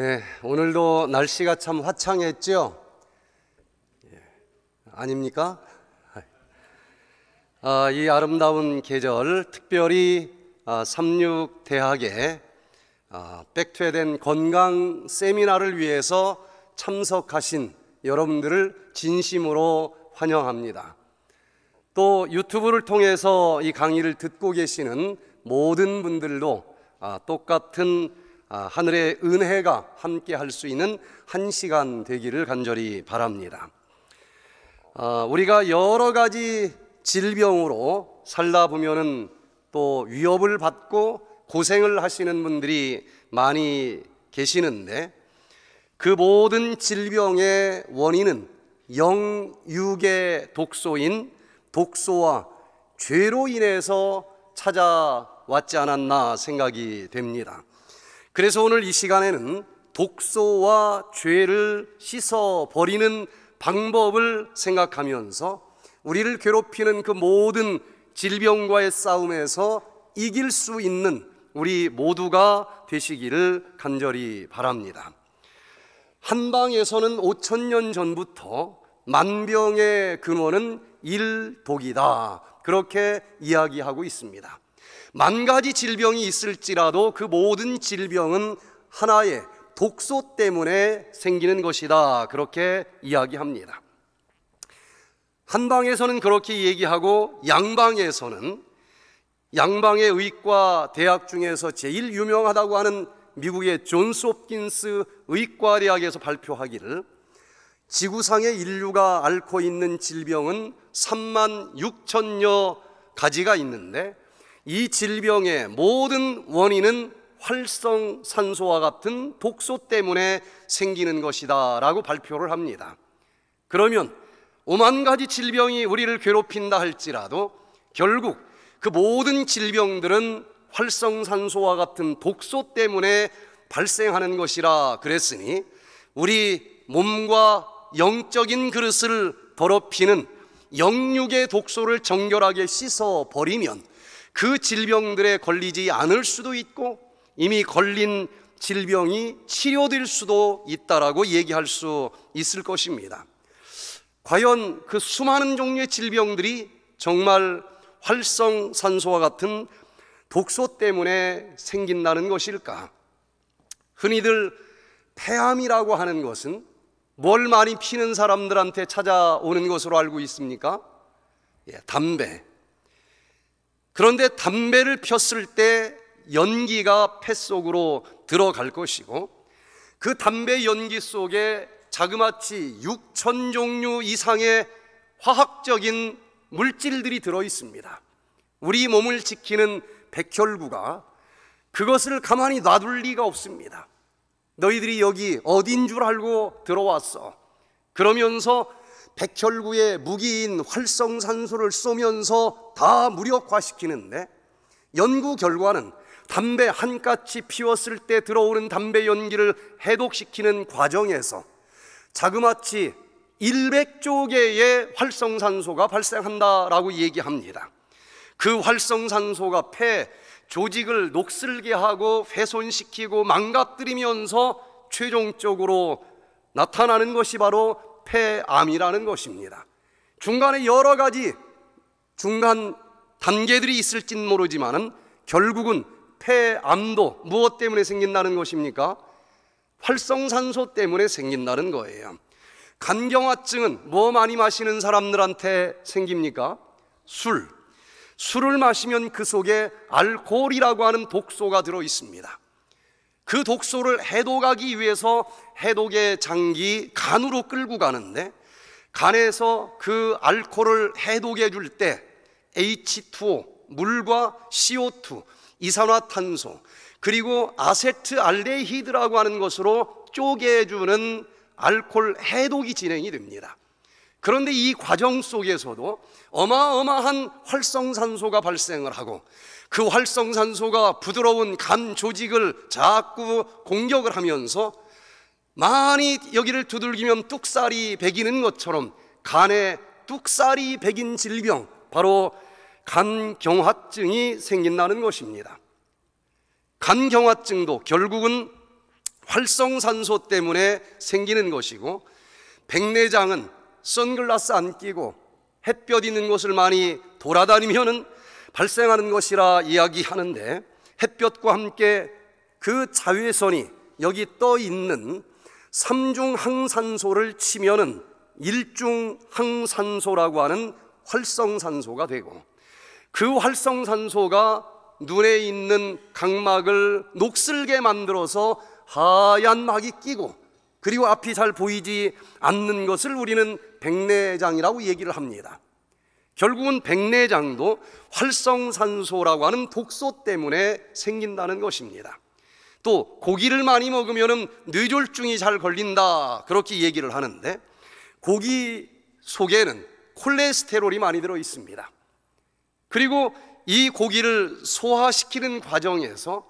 네, 오늘도 날씨가 참 화창했죠? 예, 아닙니까? 아, 이 아름다운 계절, 특별히 아, 삼육대학의 아, 백퇴된 건강 세미나를 위해서 참석하신 여러분들을 진심으로 환영합니다. 또 유튜브를 통해서 이 강의를 듣고 계시는 모든 분들도 아, 똑같은 아, 하늘의 은혜가 함께 할 수 있는 한 시간 되기를 간절히 바랍니다. 아, 우리가 여러 가지 질병으로 살다 보면은 또 위협을 받고 고생을 하시는 분들이 많이 계시는데 그 모든 질병의 원인은 영육의 독소인 독소와 죄로 인해서 찾아왔지 않았나 생각이 됩니다. 그래서 오늘 이 시간에는 독소와 죄를 씻어버리는 방법을 생각하면서 우리를 괴롭히는 그 모든 질병과의 싸움에서 이길 수 있는 우리 모두가 되시기를 간절히 바랍니다. 한방에서는 5천 년 전부터 만병의 근원은 일독이다. 그렇게 이야기하고 있습니다. 만 가지 질병이 있을지라도 그 모든 질병은 하나의 독소 때문에 생기는 것이다. 그렇게 이야기합니다. 한방에서는 그렇게 얘기하고 양방에서는 양방의 의과 대학 중에서 제일 유명하다고 하는 미국의 존스 홉킨스 의과 대학에서 발표하기를 지구상의 인류가 앓고 있는 질병은 3만 6천여 가지가 있는데 이 질병의 모든 원인은 활성산소와 같은 독소 때문에 생기는 것이다 라고 발표를 합니다. 그러면 오만 가지 질병이 우리를 괴롭힌다 할지라도 결국 그 모든 질병들은 활성산소와 같은 독소 때문에 발생하는 것이라 그랬으니 우리 몸과 영적인 그릇을 더럽히는 영육의 독소를 정결하게 씻어 버리면 그 질병들에 걸리지 않을 수도 있고 이미 걸린 질병이 치료될 수도 있다라고 얘기할 수 있을 것입니다. 과연 그 수많은 종류의 질병들이 정말 활성산소와 같은 독소 때문에 생긴다는 것일까? 흔히들 폐암이라고 하는 것은 뭘 많이 피는 사람들한테 찾아오는 것으로 알고 있습니까? 예, 담배, 그런데 담배를 폈을 때 연기가 폐 속으로 들어갈 것이고 그 담배 연기 속에 자그마치 6천 종류 이상의 화학적인 물질들이 들어 있습니다. 우리 몸을 지키는 백혈구가 그것을 가만히 놔둘 리가 없습니다. 너희들이 여기 어딘 줄 알고 들어왔어. 그러면서 백혈구의 무기인 활성산소를 쏘면서 다 무력화시키는데 연구 결과는 담배 한 가치 피웠을 때 들어오는 담배 연기를 해독시키는 과정에서 자그마치 100조 개의 활성산소가 발생한다라고 얘기합니다. 그 활성산소가 폐 조직을 녹슬게 하고 훼손시키고 망가뜨리면서 최종적으로 나타나는 것이 바로 폐암이라는 것입니다. 중간에 여러 가지 중간 단계들이 있을진 모르지만 결국은 폐암도 무엇 때문에 생긴다는 것입니까? 활성산소 때문에 생긴다는 거예요. 간경화증은 뭐 많이 마시는 사람들한테 생깁니까? 술. 술을 마시면 그 속에 알코올이라고 하는 독소가 들어 있습니다. 그 독소를 해독하기 위해서 해독의 장기 간으로 끌고 가는데 간에서 그 알코올을 해독해 줄때 H2O, 물과 CO2, 이산화탄소, 그리고 아세트알데히드라고 하는 것으로 쪼개주는 알코올 해독이 진행이 됩니다. 그런데 이 과정 속에서도 어마어마한 활성산소가 발생을 하고 그 활성산소가 부드러운 간 조직을 자꾸 공격을 하면서 많이 여기를 두들기면 뚝살이 베기는 것처럼 간에 뚝살이 베긴 질병, 바로 간경화증이 생긴다는 것입니다. 간경화증도 결국은 활성산소 때문에 생기는 것이고 백내장은 선글라스 안 끼고 햇볕 있는 곳을 많이 돌아다니면 발생하는 것이라 이야기하는데 햇볕과 함께 그 자외선이 여기 떠 있는 삼중 항산소를 치면은 일중 항산소라고 하는 활성산소가 되고 그 활성산소가 눈에 있는 각막을 녹슬게 만들어서 하얀 막이 끼고 그리고 앞이 잘 보이지 않는 것을 우리는 백내장이라고 얘기를 합니다. 결국은 백내장도 활성산소라고 하는 독소 때문에 생긴다는 것입니다. 또 고기를 많이 먹으면 뇌졸중이 잘 걸린다 그렇게 얘기를 하는데 고기 속에는 콜레스테롤이 많이 들어 있습니다. 그리고 이 고기를 소화시키는 과정에서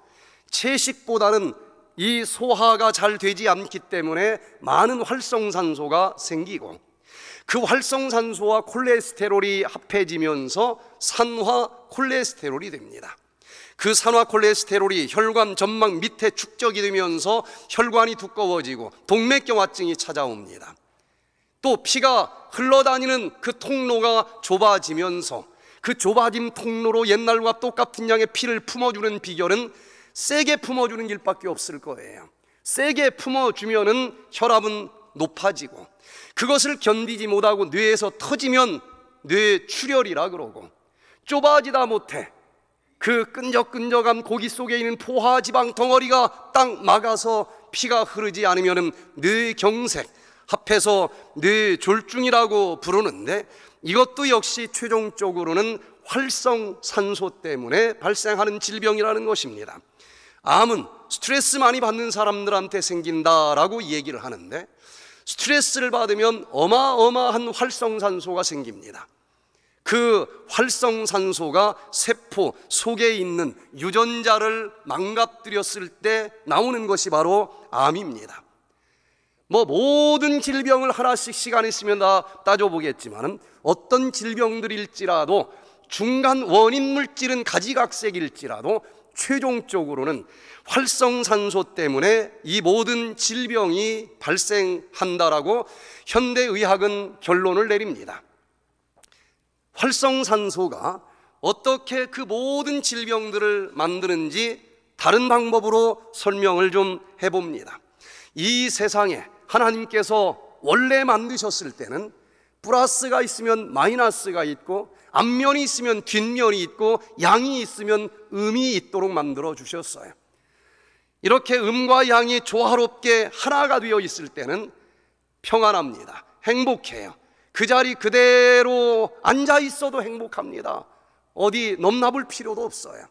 채식보다는 이 소화가 잘 되지 않기 때문에 많은 활성산소가 생기고 그 활성산소와 콜레스테롤이 합해지면서 산화 콜레스테롤이 됩니다. 그 산화 콜레스테롤이 혈관 점막 밑에 축적이 되면서 혈관이 두꺼워지고 동맥경화증이 찾아옵니다. 또 피가 흘러다니는 그 통로가 좁아지면서 그 좁아진 통로로 옛날과 똑같은 양의 피를 품어주는 비결은 세게 품어주는 일밖에 없을 거예요. 세게 품어주면은 혈압은 높아지고 그것을 견디지 못하고 뇌에서 터지면 뇌 출혈이라 그러고 좁아지다 못해 그 끈적끈적한 고기 속에 있는 포화 지방 덩어리가 딱 막아서 피가 흐르지 않으면 뇌경색 합해서 뇌졸중이라고 부르는데 이것도 역시 최종적으로는 활성산소 때문에 발생하는 질병이라는 것입니다. 암은 스트레스 많이 받는 사람들한테 생긴다라고 얘기를 하는데 스트레스를 받으면 어마어마한 활성산소가 생깁니다. 그 활성산소가 세포 속에 있는 유전자를 망가뜨렸을 때 나오는 것이 바로 암입니다. 뭐 모든 질병을 하나씩 시간 있으면 다 따져보겠지만 어떤 질병들일지라도 중간 원인 물질은 가지각색일지라도 최종적으로는 활성산소 때문에 이 모든 질병이 발생한다라고 현대의학은 결론을 내립니다. 활성산소가 어떻게 그 모든 질병들을 만드는지 다른 방법으로 설명을 좀 해봅니다. 이 세상에 하나님께서 원래 만드셨을 때는 플러스가 있으면 마이너스가 있고 앞면이 있으면 뒷면이 있고 양이 있으면 음이 있도록 만들어 주셨어요. 이렇게 음과 양이 조화롭게 하나가 되어 있을 때는 평안합니다. 행복해요. 그 자리 그대로 앉아 있어도 행복합니다. 어디 넘나볼 필요도 없어요.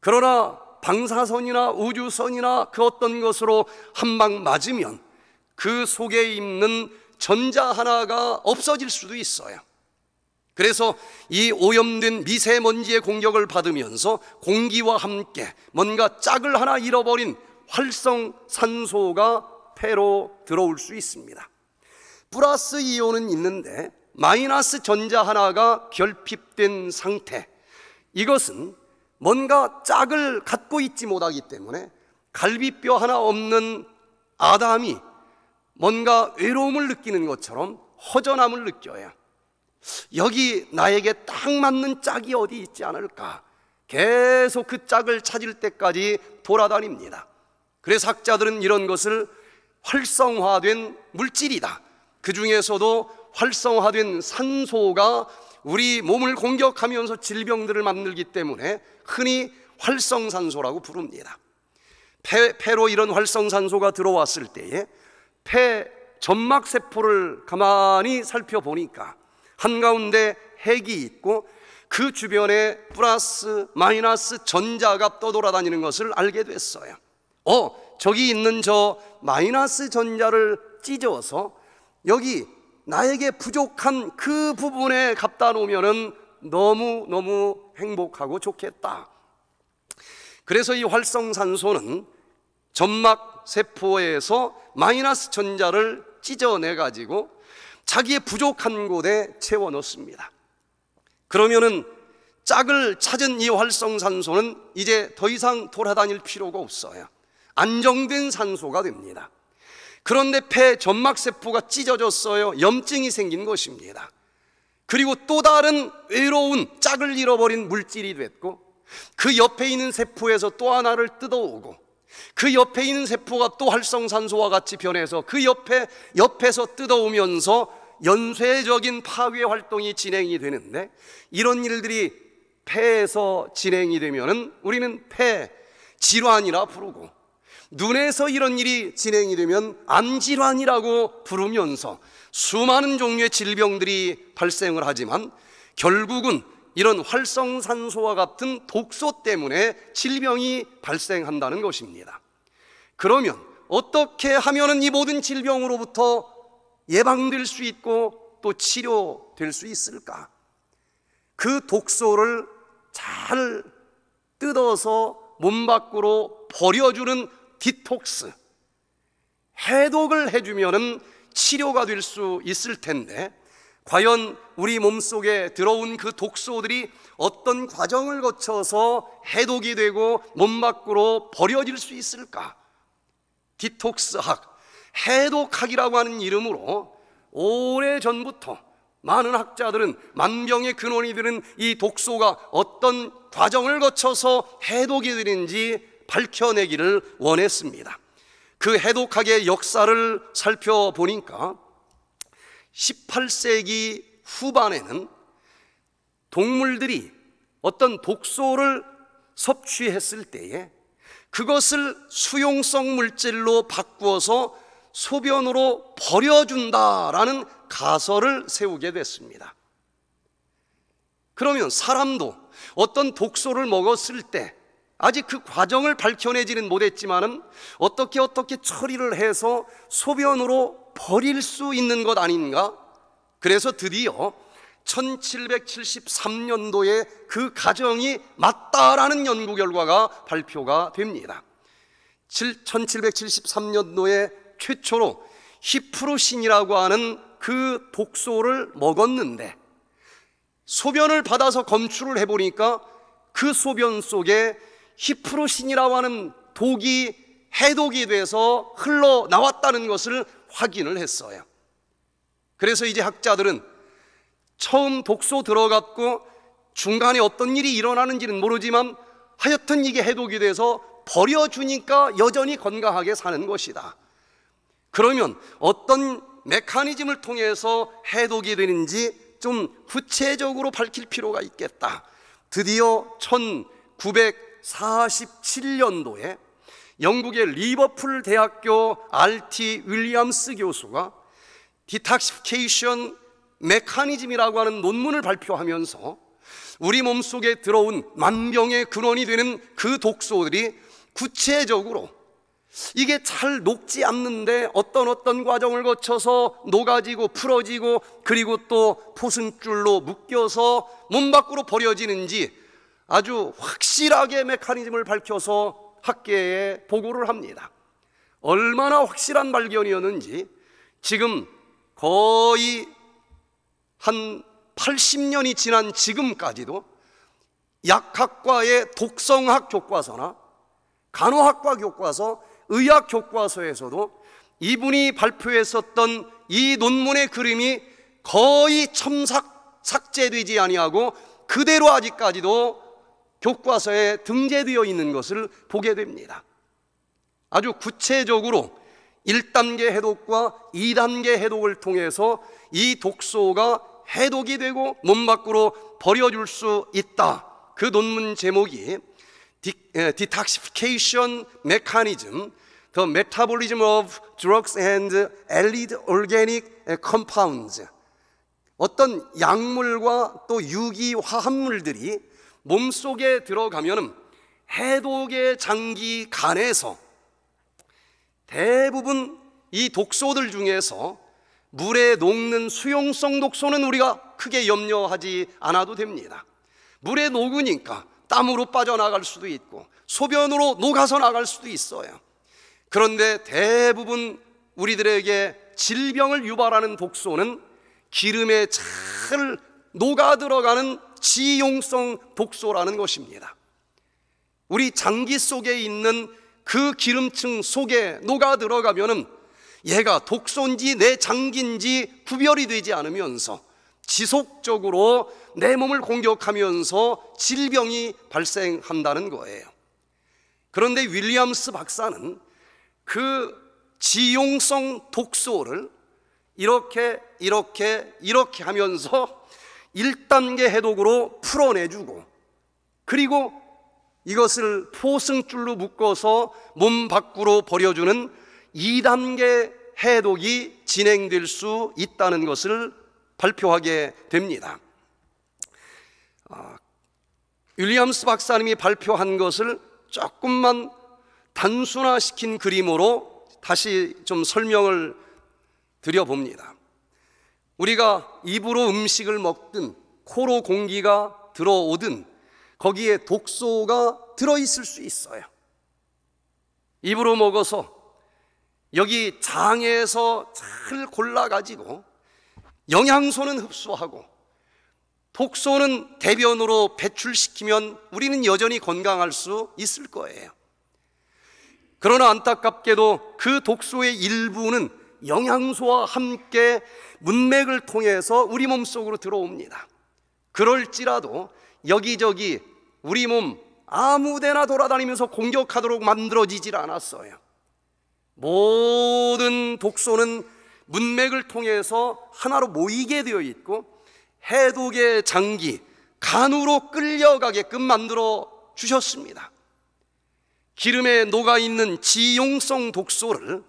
그러나 방사선이나 우주선이나 그 어떤 것으로 한 방 맞으면 그 속에 있는 전자 하나가 없어질 수도 있어요. 그래서 이 오염된 미세먼지의 공격을 받으면서 공기와 함께 뭔가 짝을 하나 잃어버린 활성산소가 폐로 들어올 수 있습니다. 플러스 이온은 있는데 마이너스 전자 하나가 결핍된 상태. 이것은 뭔가 짝을 갖고 있지 못하기 때문에 갈비뼈 하나 없는 아담이 뭔가 외로움을 느끼는 것처럼 허전함을 느껴요. 여기 나에게 딱 맞는 짝이 어디 있지 않을까? 계속 그 짝을 찾을 때까지 돌아다닙니다. 그래서 학자들은 이런 것을 활성화된 물질이다. 그 중에서도 활성화된 산소가 우리 몸을 공격하면서 질병들을 만들기 때문에 흔히 활성산소라고 부릅니다. 폐, 폐로 이런 활성산소가 들어왔을 때에 폐 점막 세포를 가만히 살펴보니까 한가운데 핵이 있고 그 주변에 플러스 마이너스 전자가 떠돌아다니는 것을 알게 됐어요. 어, 저기 있는 저 마이너스 전자를 찢어서 여기 나에게 부족한 그 부분에 갖다 놓으면 너무너무 행복하고 좋겠다. 그래서 이 활성산소는 점막 세포에서 마이너스 전자를 찢어내 가지고 자기의 부족한 곳에 채워 넣습니다. 그러면은 짝을 찾은 이 활성산소는 이제 더 이상 돌아다닐 필요가 없어요. 안정된 산소가 됩니다. 그런데 폐 점막세포가 찢어졌어요. 염증이 생긴 것입니다. 그리고 또 다른 외로운 짝을 잃어버린 물질이 됐고 그 옆에 있는 세포에서 또 하나를 뜯어오고 그 옆에 있는 세포가 또 활성산소와 같이 변해서 그 옆에 옆에서 뜯어오면서 연쇄적인 파괴 활동이 진행이 되는데 이런 일들이 폐에서 진행이 되면 우리는 폐 질환이라 부르고 눈에서 이런 일이 진행이 되면 안질환이라고 부르면서 수많은 종류의 질병들이 발생을 하지만 결국은 이런 활성산소와 같은 독소 때문에 질병이 발생한다는 것입니다. 그러면 어떻게 하면이 모든 질병으로부터 예방될 수 있고 또 치료될 수 있을까? 그 독소를 잘 뜯어서 몸 밖으로 버려주는 디톡스, 해독을 해주면 치료가 될 수 있을 텐데, 과연 우리 몸속에 들어온 그 독소들이 어떤 과정을 거쳐서 해독이 되고 몸 밖으로 버려질 수 있을까? 디톡스학, 해독학이라고 하는 이름으로 오래 전부터 많은 학자들은 만병의 근원이 되는 이 독소가 어떤 과정을 거쳐서 해독이 되는지 밝혀내기를 원했습니다. 그 해독학의 역사를 살펴보니까 18세기 후반에는 동물들이 어떤 독소를 섭취했을 때에 그것을 수용성 물질로 바꾸어서 소변으로 버려준다라는 가설을 세우게 됐습니다. 그러면 사람도 어떤 독소를 먹었을 때 아직 그 과정을 밝혀내지는 못했지만은 어떻게 어떻게 처리를 해서 소변으로 버릴 수 있는 것 아닌가? 그래서 드디어 1773년도에 그 가정이 맞다라는 연구 결과가 발표가 됩니다. 1773년도에 최초로 히프로신이라고 하는 그 독소를 먹었는데 소변을 받아서 검출을 해보니까 그 소변 속에 히프루신이라고 하는 독이 해독이 돼서 흘러나왔다는 것을 확인을 했어요. 그래서 이제 학자들은 처음 독소 들어갔고 중간에 어떤 일이 일어나는지는 모르지만 하여튼 이게 해독이 돼서 버려주니까 여전히 건강하게 사는 것이다. 그러면 어떤 메커니즘을 통해서 해독이 되는지 좀 구체적으로 밝힐 필요가 있겠다. 드디어 1900 1947년도에 영국의 리버풀 대학교 RT 윌리엄스 교수가 디탁시케이션 메커니즘이라고 하는 논문을 발표하면서 우리 몸속에 들어온 만병의 근원이 되는 그 독소들이 구체적으로 이게 잘 녹지 않는데 어떤 어떤 과정을 거쳐서 녹아지고 풀어지고 그리고 또 포승줄로 묶여서 몸 밖으로 버려지는지 아주 확실하게 메커니즘을 밝혀서 학계에 보고를 합니다. 얼마나 확실한 발견이었는지 지금 거의 한 80년이 지난 지금까지도 약학과의 독성학 교과서나 간호학과 교과서, 의학 교과서에서도 이분이 발표했었던 이 논문의 그림이 거의 첨삭 삭제되지 아니하고 그대로 아직까지도 교과서에 등재되어 있는 것을 보게 됩니다. 아주 구체적으로 1단계 해독과 2단계 해독을 통해서 이 독소가 해독이 되고 몸 밖으로 버려줄 수 있다. 그 논문 제목이 Detoxification Mechanism, The Metabolism of Drugs and Allied Organic Compounds. 어떤 약물과 또 유기화합물들이 몸 속에 들어가면 해독의 장기 간에서 대부분 이 독소들 중에서 물에 녹는 수용성 독소는 우리가 크게 염려하지 않아도 됩니다. 물에 녹으니까 땀으로 빠져나갈 수도 있고 소변으로 녹아서 나갈 수도 있어요. 그런데 대부분 우리들에게 질병을 유발하는 독소는 기름에 잘 녹아 들어가는 지용성 독소라는 것입니다. 우리 장기 속에 있는 그 기름층 속에 녹아 들어가면 얘가 독소인지 내 장기인지 구별이 되지 않으면서 지속적으로 내 몸을 공격하면서 질병이 발생한다는 거예요. 그런데 윌리엄스 박사는 그 지용성 독소를 이렇게, 이렇게, 이렇게 하면서 1단계 해독으로 풀어내주고 그리고 이것을 포승줄로 묶어서 몸 밖으로 버려주는 2단계 해독이 진행될 수 있다는 것을 발표하게 됩니다. 아, 윌리엄스 박사님이 발표한 것을 조금만 단순화시킨 그림으로 다시 좀 설명을 드려봅니다. 우리가 입으로 음식을 먹든 코로 공기가 들어오든 거기에 독소가 들어있을 수 있어요. 입으로 먹어서 여기 장에서 잘 골라가지고 영양소는 흡수하고 독소는 대변으로 배출시키면 우리는 여전히 건강할 수 있을 거예요. 그러나 안타깝게도 그 독소의 일부는 영양소와 함께 문맥을 통해서 우리 몸 속으로 들어옵니다. 그럴지라도 여기저기 우리 몸 아무데나 돌아다니면서 공격하도록 만들어지질 않았어요. 모든 독소는 문맥을 통해서 하나로 모이게 되어 있고 해독의 장기, 간으로 끌려가게끔 만들어 주셨습니다. 기름에 녹아 있는 지용성 독소를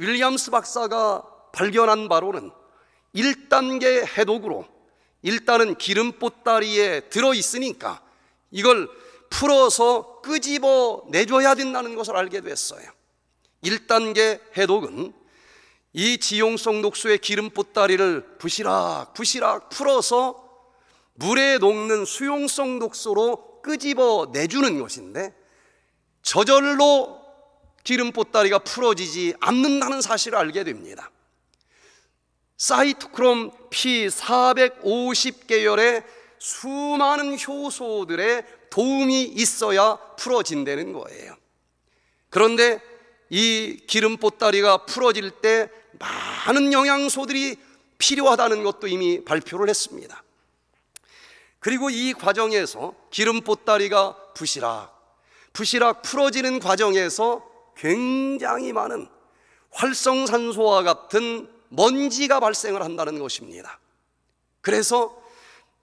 윌리엄스 박사가 발견한 바로는 1단계 해독으로 일단은 기름 보따리에 들어 있으니까 이걸 풀어서 끄집어 내줘야 된다는 것을 알게 됐어요. 1단계 해독은 이 지용성 녹수의 기름 보따리를 부시락 부시락 풀어서 물에 녹는 수용성 독소로 끄집어 내주는 것인데 저절로 기름 보따리가 풀어지지 않는다는 사실을 알게 됩니다. 사이토크롬 P450 계열의 수많은 효소들의 도움이 있어야 풀어진다는 거예요. 그런데 이 기름 보따리가 풀어질 때 많은 영양소들이 필요하다는 것도 이미 발표를 했습니다. 그리고 이 과정에서 기름 보따리가 부시락, 부시락 풀어지는 과정에서 굉장히 많은 활성산소와 같은 먼지가 발생을 한다는 것입니다. 그래서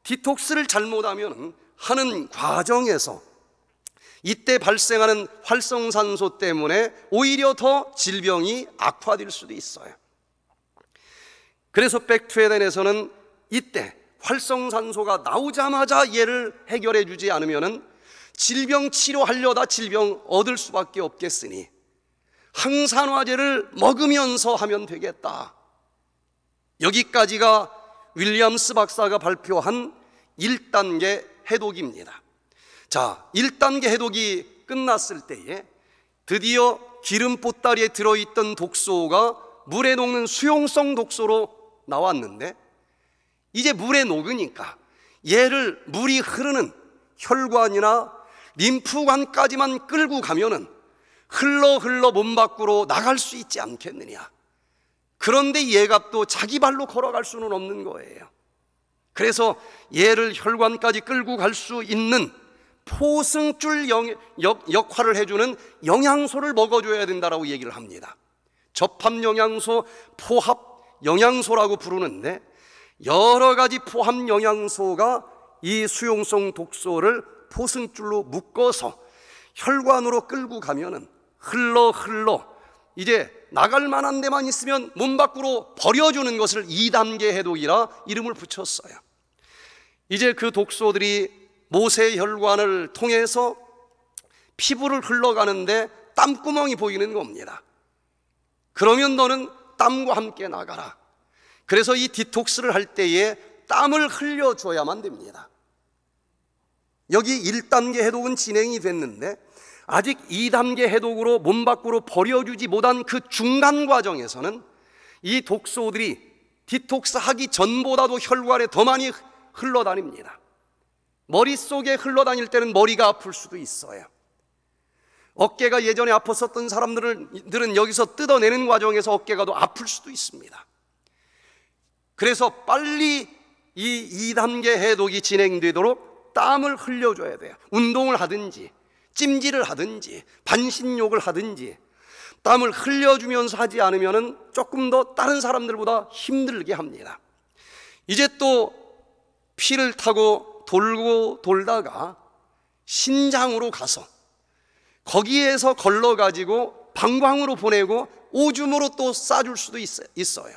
디톡스를 잘못하면 하는 과정에서 이때 발생하는 활성산소 때문에 오히려 더 질병이 악화될 수도 있어요. 그래서 백투에덴에서는 이때 활성산소가 나오자마자 얘를 해결해 주지 않으면 질병 치료하려다 질병 얻을 수밖에 없겠으니 항산화제를 먹으면서 하면 되겠다. 여기까지가 윌리엄스 박사가 발표한 1단계 해독입니다. 자, 1단계 해독이 끝났을 때에 드디어 기름 보따리에 들어있던 독소가 물에 녹는 수용성 독소로 나왔는데 이제 물에 녹으니까 얘를 물이 흐르는 혈관이나 림프관까지만 끌고 가면은 흘러 흘러 몸 밖으로 나갈 수 있지 않겠느냐. 그런데 예갑도 자기 발로 걸어갈 수는 없는 거예요. 그래서 얘를 혈관까지 끌고 갈 수 있는 포승줄 역, 할을 해주는 영양소를 먹어줘야 된다라고 얘기를 합니다. 접합 영양소, 포합 영양소라고 부르는데 여러 가지 포함 영양소가 이 수용성 독소를 포승줄로 묶어서 혈관으로 끌고 가면은 흘러 흘러 이제 나갈 만한 데만 있으면 문 밖으로 버려주는 것을 2단계 해독이라 이름을 붙였어요. 이제 그 독소들이 모세 혈관을 통해서 피부를 흘러가는데 땀구멍이 보이는 겁니다. 그러면 너는 땀과 함께 나가라. 그래서 이 디톡스를 할 때에 땀을 흘려줘야만 됩니다. 여기 1단계 해독은 진행이 됐는데 아직 2단계 해독으로 몸 밖으로 버려주지 못한 그 중간 과정에서는 이 독소들이 디톡스 하기 전보다도 혈관에 더 많이 흘러다닙니다. 머릿속에 흘러다닐 때는 머리가 아플 수도 있어요. 어깨가 예전에 아팠었던 사람들은 여기서 뜯어내는 과정에서 어깨가 더 아플 수도 있습니다. 그래서 빨리 이 2단계 해독이 진행되도록 땀을 흘려줘야 돼요. 운동을 하든지 찜질을 하든지 반신욕을 하든지 땀을 흘려주면서 하지 않으면 조금 더 다른 사람들보다 힘들게 합니다. 이제 또 피를 타고 돌고 돌다가 신장으로 가서 거기에서 걸러가지고 방광으로 보내고 오줌으로 또 싸줄 수도 있어요.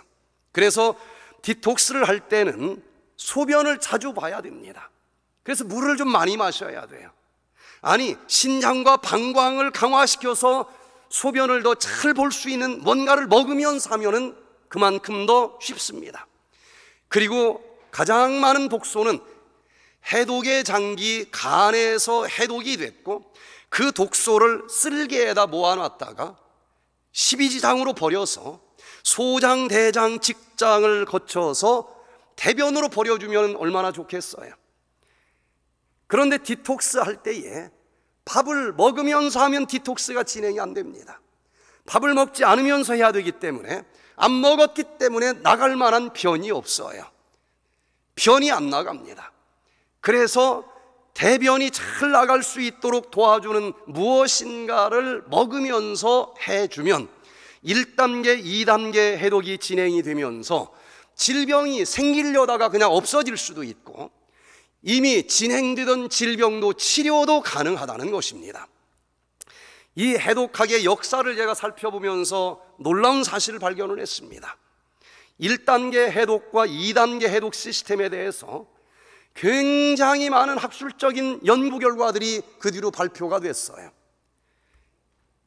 그래서 디톡스를 할 때는 소변을 자주 봐야 됩니다. 그래서 물을 좀 많이 마셔야 돼요. 아니, 신장과 방광을 강화시켜서 소변을 더 잘 볼 수 있는 뭔가를 먹으면서 하면은 그만큼 더 쉽습니다. 그리고 가장 많은 독소는 해독의 장기 간에서 해독이 됐고 그 독소를 쓸개에다 모아놨다가 십이지장으로 버려서 소장, 대장, 직장을 거쳐서 대변으로 버려주면 얼마나 좋겠어요. 그런데 디톡스 할 때에 밥을 먹으면서 하면 디톡스가 진행이 안 됩니다. 밥을 먹지 않으면서 해야 되기 때문에 안 먹었기 때문에 나갈 만한 변이 없어요. 변이 안 나갑니다. 그래서 대변이 잘 나갈 수 있도록 도와주는 무엇인가를 먹으면서 해주면 1단계, 2단계 해독이 진행이 되면서 질병이 생기려다가 그냥 없어질 수도 있고 이미 진행되던 질병도 치료도 가능하다는 것입니다. 이 해독학의 역사를 제가 살펴보면서 놀라운 사실을 발견을 했습니다. 1단계 해독과 2단계 해독 시스템에 대해서 굉장히 많은 학술적인 연구 결과들이 그 뒤로 발표가 됐어요.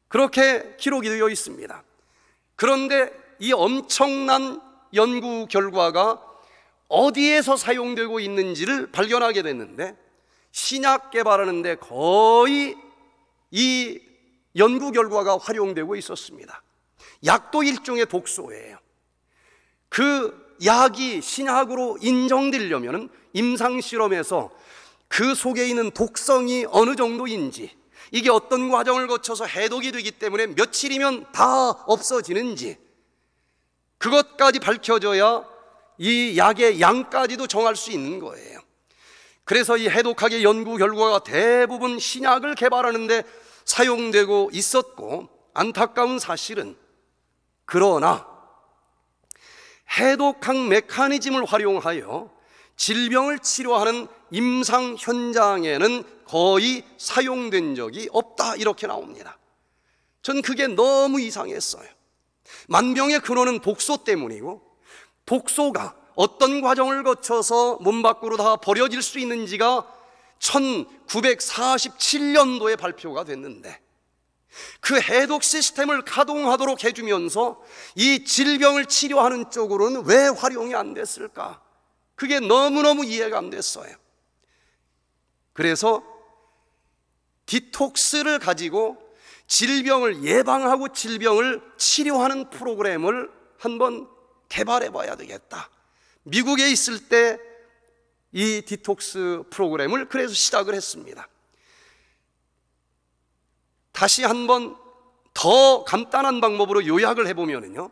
그렇게 기록이 되어 있습니다. 그런데 이 엄청난 연구 결과가 어디에서 사용되고 있는지를 발견하게 됐는데 신약 개발하는데 거의 이 연구 결과가 활용되고 있었습니다. 약도 일종의 독소예요. 그 약이 신약으로 인정되려면 임상 실험에서 그 속에 있는 독성이 어느 정도인지 이게 어떤 과정을 거쳐서 해독이 되기 때문에 며칠이면 다 없어지는지 그것까지 밝혀져야 이 약의 양까지도 정할 수 있는 거예요. 그래서 이 해독학의 연구 결과가 대부분 신약을 개발하는데 사용되고 있었고 안타까운 사실은 그러나 해독학 메커니즘을 활용하여 질병을 치료하는 임상 현장에는 거의 사용된 적이 없다 이렇게 나옵니다. 전 그게 너무 이상했어요. 만병의 근원은 복소 때문이고 독소가 어떤 과정을 거쳐서 몸 밖으로 다 버려질 수 있는지가 1947년도에 발표가 됐는데 그 해독 시스템을 가동하도록 해주면서 이 질병을 치료하는 쪽으로는 왜 활용이 안 됐을까? 그게 너무너무 이해가 안 됐어요. 그래서 디톡스를 가지고 질병을 예방하고 질병을 치료하는 프로그램을 한번 개발해 봐야 되겠다. 미국에 있을 때 이 디톡스 프로그램을 그래서 시작을 했습니다. 다시 한번 더 간단한 방법으로 요약을 해보면요.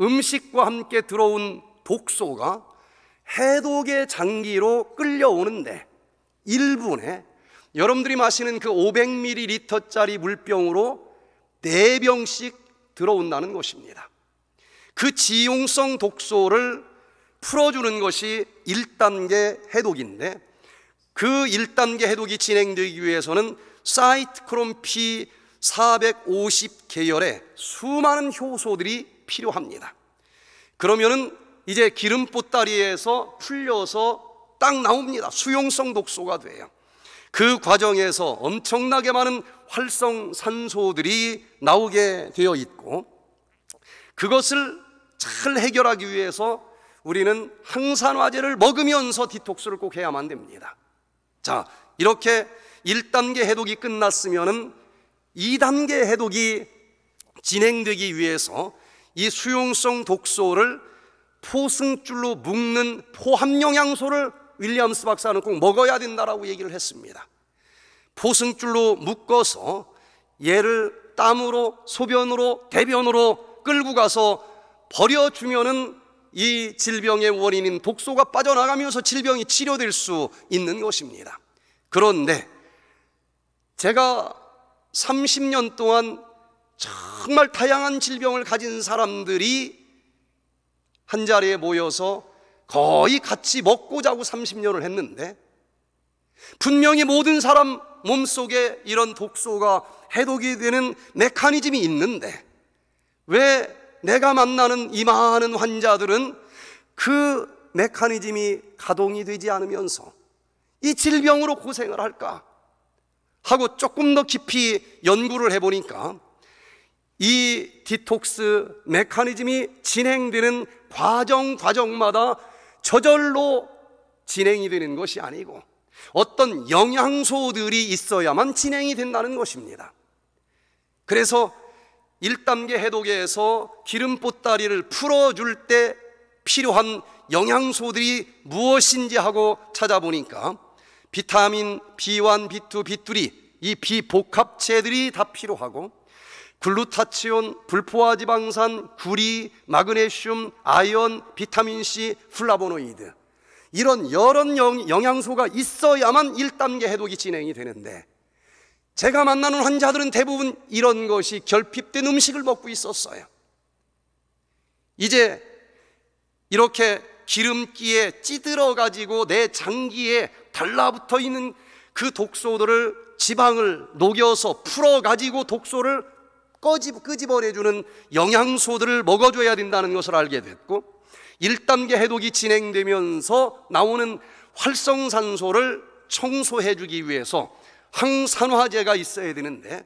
음식과 함께 들어온 독소가 해독의 장기로 끌려오는데 1분에 여러분들이 마시는 그 500ml짜리 물병으로 4병씩 들어온다는 것입니다. 그 지용성 독소를 풀어주는 것이 1단계 해독인데 그 1단계 해독이 진행되기 위해서는 사이트크롬 P450 계열의 수많은 효소들이 필요합니다. 그러면은 이제 기름보따리에서 풀려서 딱 나옵니다. 수용성 독소가 돼요. 그 과정에서 엄청나게 많은 활성산소들이 나오게 되어 있고 그것을 잘 해결하기 위해서 우리는 항산화제를 먹으면서 디톡스를 꼭 해야만 됩니다. 자, 이렇게 1단계 해독이 끝났으면 2단계 해독이 진행되기 위해서 이 수용성 독소를 포승줄로 묶는 포함영양소를 윌리엄스 박사는 꼭 먹어야 된다라고 얘기를 했습니다. 포승줄로 묶어서 얘를 땀으로 소변으로 대변으로 끌고 가서 버려주면은 이 질병의 원인인 독소가 빠져나가면서 질병이 치료될 수 있는 것입니다. 그런데 제가 30년 동안 정말 다양한 질병을 가진 사람들이 한 자리에 모여서 거의 같이 먹고 자고 30년을 했는데 분명히 모든 사람 몸속에 이런 독소가 해독이 되는 메커니즘이 있는데 왜 내가 만나는 이 많은 환자들은 그 메커니즘이 가동이 되지 않으면서 이 질병으로 고생을 할까 하고 조금 더 깊이 연구를 해보니까 이 디톡스 메커니즘이 진행되는 과정 과정마다 저절로 진행이 되는 것이 아니고 어떤 영양소들이 있어야만 진행이 된다는 것입니다. 그래서 1단계 해독에서 기름 보따리를 풀어줄 때 필요한 영양소들이 무엇인지 하고 찾아보니까 비타민 B1, B2, B3 이 비복합체들이 다 필요하고 글루타치온, 불포화지방산, 구리, 마그네슘, 아연, 비타민C, 플라보노이드 이런 여러 영양소가 있어야만 1단계 해독이 진행이 되는데 제가 만나는 환자들은 대부분 이런 것이 결핍된 음식을 먹고 있었어요. 이제 이렇게 기름기에 찌들어 가지고 내 장기에 달라붙어 있는 그 독소들을 지방을 녹여서 풀어 가지고 독소를 꺼집, 끄집어내주는 영양소들을 먹어줘야 된다는 것을 알게 됐고 1단계 해독이 진행되면서 나오는 활성산소를 청소해주기 위해서 항산화제가 있어야 되는데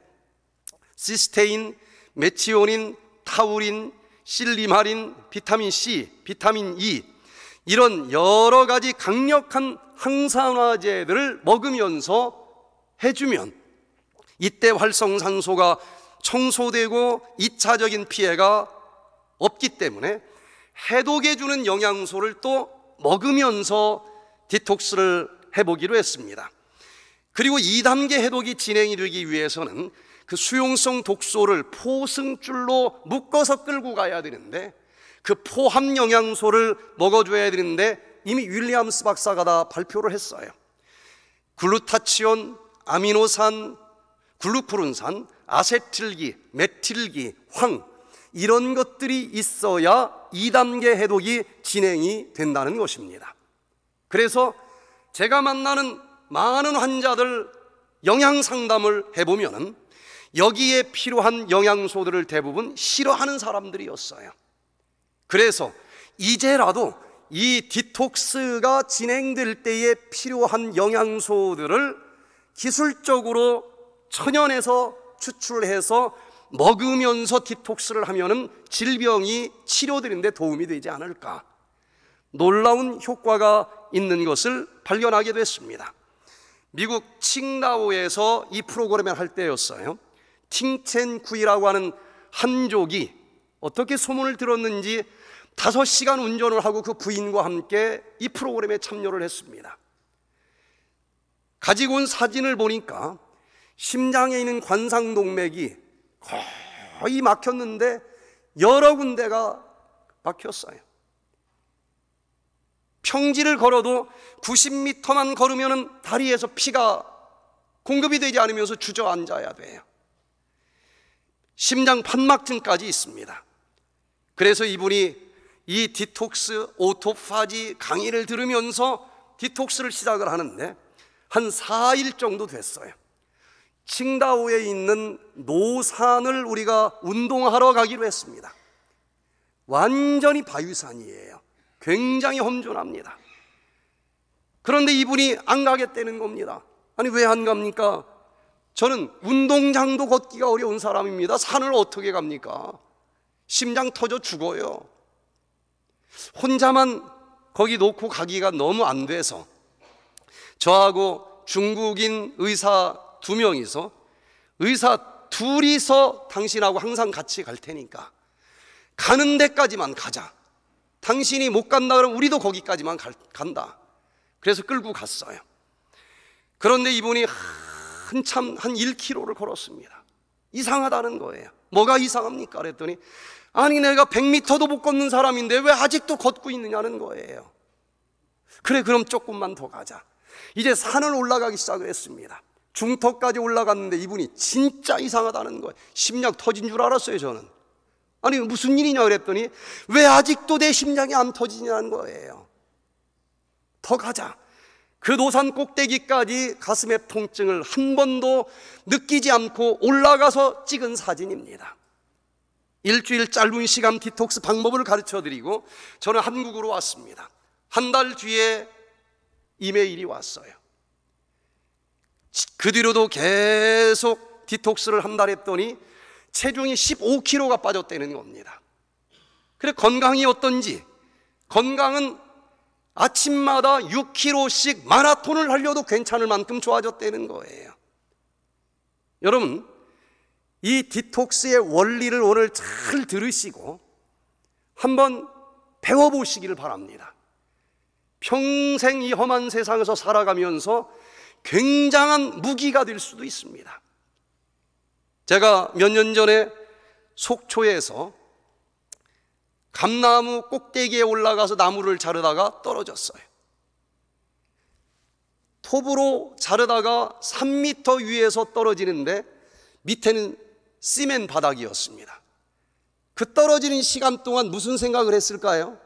시스테인, 메치오닌, 타우린, 실리마린, 비타민 C, 비타민 E 이런 여러 가지 강력한 항산화제들을 먹으면서 해주면 이때 활성산소가 청소되고 2차적인 피해가 없기 때문에 해독해주는 영양소를 또 먹으면서 디톡스를 해보기로 했습니다. 그리고 2단계 해독이 진행이 되기 위해서는 그 수용성 독소를 포승줄로 묶어서 끌고 가야 되는데 그 포함 영양소를 먹어줘야 되는데 이미 윌리엄스 박사가 다 발표를 했어요. 글루타치온, 아미노산, 글루코론산 아세틸기, 메틸기, 황 이런 것들이 있어야 2단계 해독이 진행이 된다는 것입니다. 그래서 제가 만나는 많은 환자들 영양 상담을 해보면 여기에 필요한 영양소들을 대부분 싫어하는 사람들이었어요. 그래서 이제라도 이 디톡스가 진행될 때에 필요한 영양소들을 기술적으로 천연에서 추출해서 먹으면서 디톡스를 하면은 질병이 치료되는데 도움이 되지 않을까. 놀라운 효과가 있는 것을 발견하게 됐습니다. 미국 칭다오에서 이 프로그램을 할 때였어요. 팅첸쿠이라고 하는 한족이 어떻게 소문을 들었는지 5시간 운전을 하고 그 부인과 함께 이 프로그램에 참여를 했습니다. 가지고 온 사진을 보니까 심장에 있는 관상동맥이 거의 막혔는데 여러 군데가 막혔어요. 평지를 걸어도 90m만 걸으면 다리에서 피가 공급이 되지 않으면서 주저앉아야 돼요. 심장 판막증까지 있습니다. 그래서 이분이 이 디톡스 오토파지 강의를 들으면서 디톡스를 시작을 하는데 한 4일 정도 됐어요. 칭다오에 있는 노산을 우리가 운동하러 가기로 했습니다. 완전히 바위산이에요. 굉장히 험준합니다. 그런데 이분이 안 가겠다는 겁니다. 아니, 왜 안 갑니까? 저는 운동장도 걷기가 어려운 사람입니다. 산을 어떻게 갑니까? 심장 터져 죽어요. 혼자만 거기 놓고 가기가 너무 안 돼서 저하고 중국인 의사 두 명이서 의사 둘이서 당신하고 항상 같이 갈 테니까 가는 데까지만 가자. 당신이 못 간다 그러면 우리도 거기까지만 간다. 그래서 끌고 갔어요. 그런데 이분이 한참 한 1km를 걸었습니다. 이상하다는 거예요. 뭐가 이상합니까? 그랬더니 아니 내가 100m도 못 걷는 사람인데 왜 아직도 걷고 있느냐는 거예요. 그래 그럼 조금만 더 가자. 이제 산을 올라가기 시작했습니다. 중턱까지 올라갔는데 이분이 진짜 이상하다는 거예요. 심장 터진 줄 알았어요, 저는. 아니 무슨 일이냐 그랬더니 왜 아직도 내 심장이 안 터지냐는 거예요. 더 가자. 그 노산 꼭대기까지 가슴의 통증을 한 번도 느끼지 않고 올라가서 찍은 사진입니다. 일주일 짧은 시간 디톡스 방법을 가르쳐 드리고 저는 한국으로 왔습니다. 한 달 뒤에 이메일이 왔어요. 그 뒤로도 계속 디톡스를 한 달 했더니 체중이 15kg가 빠졌다는 겁니다. 그래 건강이 어떤지 건강은 아침마다 6km씩 마라톤을 하려도 괜찮을 만큼 좋아졌다는 거예요. 여러분, 이 디톡스의 원리를 오늘 잘 들으시고 한번 배워보시기를 바랍니다. 평생 이 험한 세상에서 살아가면서 굉장한 무기가 될 수도 있습니다. 제가 몇 년 전에 속초에서 감나무 꼭대기에 올라가서 나무를 자르다가 떨어졌어요. 톱으로 자르다가 3미터 위에서 떨어지는데 밑에는 시멘 바닥이었습니다. 그 떨어지는 시간 동안 무슨 생각을 했을까요?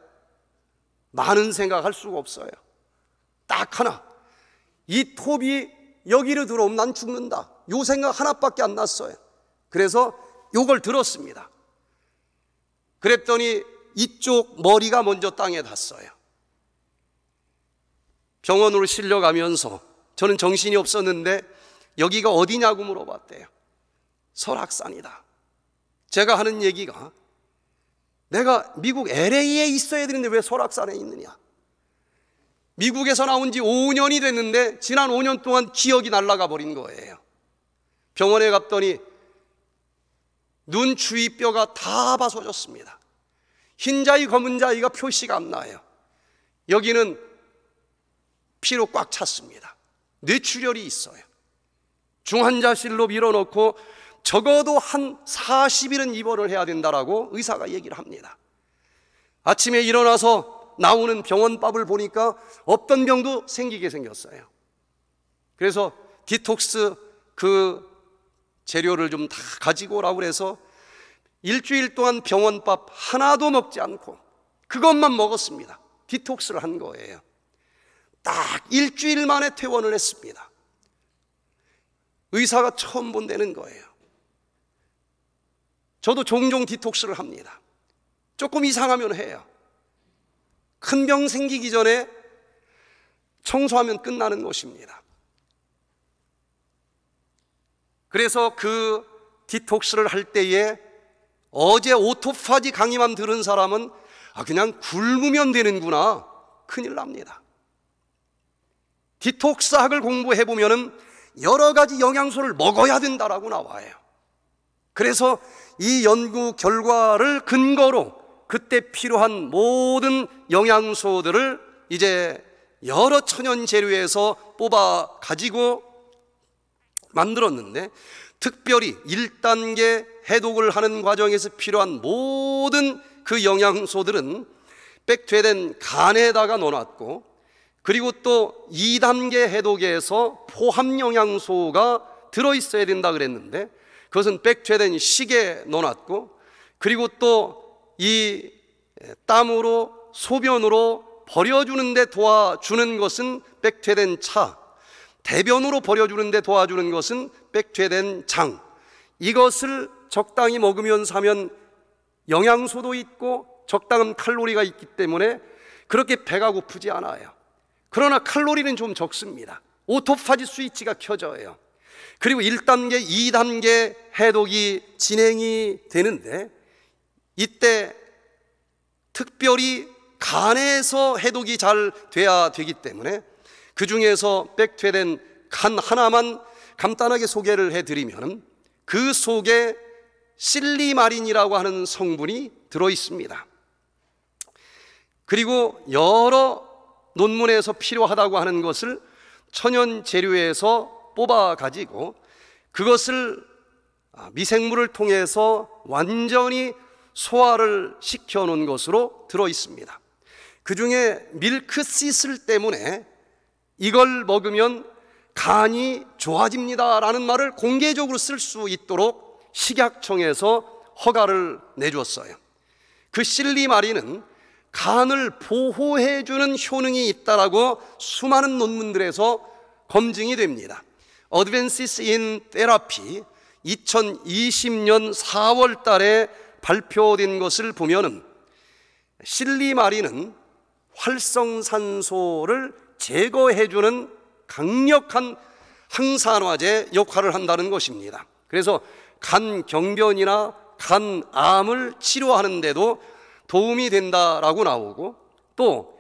많은 생각할 수가 없어요. 딱 하나. 이 톱이 여기로 들어오면 난 죽는다. 요 생각 하나밖에 안 났어요. 그래서 욕을 들었습니다. 그랬더니 이쪽 머리가 먼저 땅에 닿았어요. 병원으로 실려가면서 저는 정신이 없었는데 여기가 어디냐고 물어봤대요. 설악산이다. 제가 하는 얘기가 내가 미국 LA에 있어야 되는데 왜 설악산에 있느냐? 미국에서 나온 지 5년이 됐는데 지난 5년 동안 기억이 날라가 버린 거예요. 병원에 갔더니 눈 주위 뼈가 다 바서졌습니다. 흰자이 검은 자이가 표시가 안 나요. 여기는 피로 꽉 찼습니다. 뇌출혈이 있어요. 중환자실로 밀어넣고 적어도 한 40일은 입원을 해야 된다라고 의사가 얘기를 합니다. 아침에 일어나서 나오는 병원밥을 보니까 없던 병도 생기게 생겼어요. 그래서 디톡스 그 재료를 좀 다 가지고 오라고 그래서 일주일 동안 병원밥 하나도 먹지 않고 그것만 먹었습니다. 디톡스를 한 거예요. 딱 일주일 만에 퇴원을 했습니다. 의사가 처음 본다는 거예요. 저도 종종 디톡스를 합니다. 조금 이상하면 해요. 큰 병 생기기 전에 청소하면 끝나는 것입니다. 그래서 그 디톡스를 할 때에 어제 오토파지 강의만 들은 사람은 아, 그냥 굶으면 되는구나. 큰일 납니다. 디톡스학을 공부해 보면은 여러 가지 영양소를 먹어야 된다라고 나와요. 그래서 이 연구 결과를 근거로 그때 필요한 모든 영양소들을 이제 여러 천연 재료에서 뽑아 가지고 만들었는데 특별히 1단계 해독을 하는 과정에서 필요한 모든 그 영양소들은 백퇴된 간에다가 넣어놨고 그리고 또 2단계 해독에서 포함 영양소가 들어있어야 된다 그랬는데 그것은 백퇴된 식에 넣어놨고 그리고 또 이 땀으로 소변으로 버려주는데 도와주는 것은 백퇴된 차 대변으로 버려주는데 도와주는 것은 백제된 장. 이것을 적당히 먹으면서 하면 영양소도 있고 적당한 칼로리가 있기 때문에 그렇게 배가 고프지 않아요. 그러나 칼로리는 좀 적습니다. 오토파지 스위치가 켜져요. 그리고 1단계, 2단계 해독이 진행이 되는데 이때 특별히 간에서 해독이 잘 돼야 되기 때문에 그 중에서 백퇴된 간 하나만 간단하게 소개를 해드리면 그 속에 실리마린이라고 하는 성분이 들어 있습니다. 그리고 여러 논문에서 필요하다고 하는 것을 천연 재료에서 뽑아 가지고 그것을 아, 미생물을 통해서 완전히 소화를 시켜 놓은 것으로 들어 있습니다. 그 중에 밀크시슬 때문에 이걸 먹으면 간이 좋아집니다라는 말을 공개적으로 쓸 수 있도록 식약청에서 허가를 내주었어요. 그 실리마리는 간을 보호해주는 효능이 있다라고 수많은 논문들에서 검증이 됩니다. Advances in Therapy 2020년 4월 달에 발표된 것을 보면은 실리마리는 활성산소를 제거해주는 강력한 항산화제 역할을 한다는 것입니다. 그래서 간 경변이나 간암을 치료하는데도 도움이 된다라고 나오고 또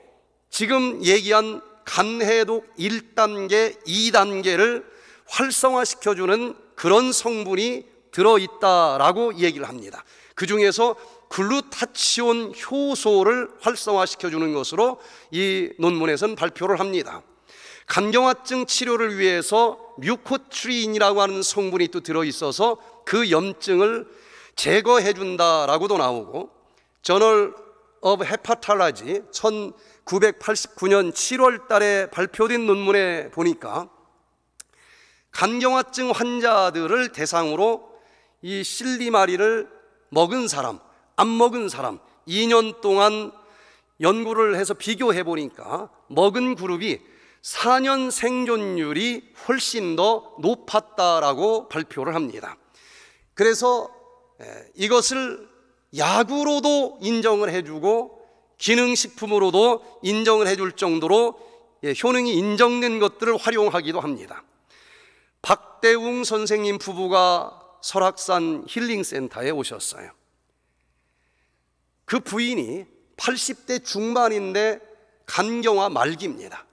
지금 얘기한 간해독 1단계, 2단계를 활성화시켜주는 그런 성분이 들어있다라고 얘기를 합니다. 그 중에서 글루타치온 효소를 활성화시켜주는 것으로 이 논문에서는 발표를 합니다. 간경화증 치료를 위해서 뮤코트리인이라고 하는 성분이 또 들어있어서 그 염증을 제거해 준다라고도 나오고 저널 of 헤파탈라지 1989년 7월 달에 발표된 논문에 보니까 간경화증 환자들을 대상으로 이 실리마리를 먹은 사람, 안 먹은 사람 2년 동안 연구를 해서 비교해 보니까 먹은 그룹이 4년 생존율이 훨씬 더 높았다라고 발표를 합니다. 그래서 이것을 약으로도 인정을 해주고 기능식품으로도 인정을 해줄 정도로 예, 효능이 인정된 것들을 활용하기도 합니다. 박대웅 선생님 부부가 설악산 힐링센터에 오셨어요. 그 부인이 80대 중반인데 간경화 말기입니다.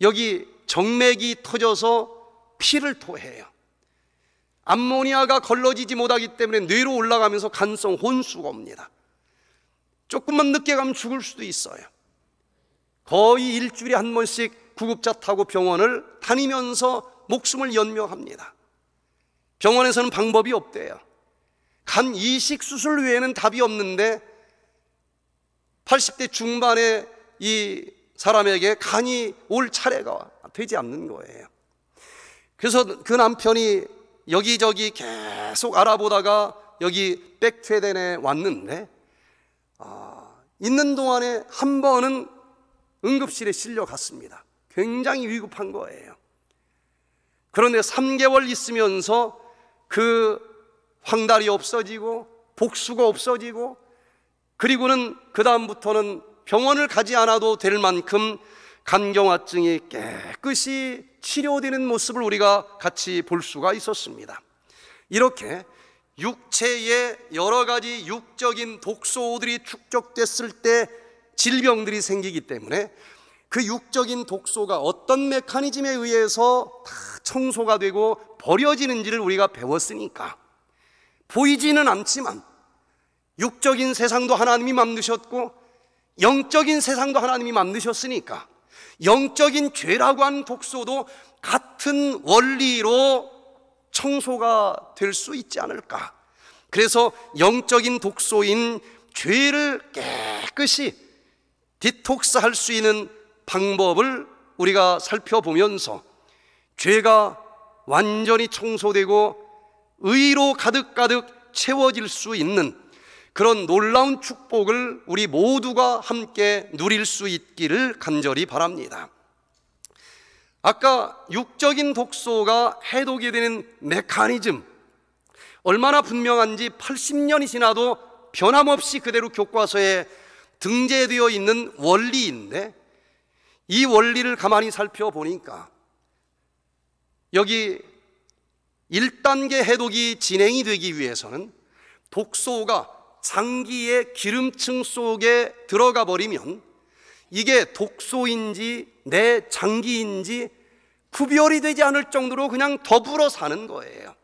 여기 정맥이 터져서 피를 토해요. 암모니아가 걸러지지 못하기 때문에 뇌로 올라가면서 간성 혼수가 옵니다. 조금만 늦게 가면 죽을 수도 있어요. 거의 일주일에 한 번씩 구급차 타고 병원을 다니면서 목숨을 연명합니다. 병원에서는 방법이 없대요. 간 이식 수술 외에는 답이 없는데 80대 중반의 이 사람에게 간이 올 차례가 되지 않는 거예요. 그래서 그 남편이 여기저기 계속 알아보다가 여기 백트에에 왔는데 아, 있는 동안에 한 번은 응급실에 실려갔습니다. 굉장히 위급한 거예요. 그런데 3개월 있으면서 그 황달이 없어지고 복수가 없어지고 그리고는 그다음부터는 병원을 가지 않아도 될 만큼 간경화증이 깨끗이 치료되는 모습을 우리가 같이 볼 수가 있었습니다. 이렇게 육체에 여러 가지 육적인 독소들이 축적됐을 때 질병들이 생기기 때문에 그 육적인 독소가 어떤 메커니즘에 의해서 다 청소가 되고 버려지는지를 우리가 배웠으니까 보이지는 않지만 육적인 세상도 하나님이 만드셨고 영적인 세상도 하나님이 만드셨으니까 영적인 죄라고 한 독소도 같은 원리로 청소가 될 수 있지 않을까. 그래서 영적인 독소인 죄를 깨끗이 디톡스 할 수 있는 방법을 우리가 살펴보면서 죄가 완전히 청소되고 의로 가득가득 채워질 수 있는 그런 놀라운 축복을 우리 모두가 함께 누릴 수 있기를 간절히 바랍니다. 아까 육적인 독소가 해독이 되는 메커니즘 얼마나 분명한지 80년이 지나도 변함없이 그대로 교과서에 등재되어 있는 원리인데 이 원리를 가만히 살펴보니까 여기 1단계 해독이 진행이 되기 위해서는 독소가 장기의 기름층 속에 들어가 버리면 이게 독소인지 내 장기인지 구별이 되지 않을 정도로 그냥 더불어 사는 거예요.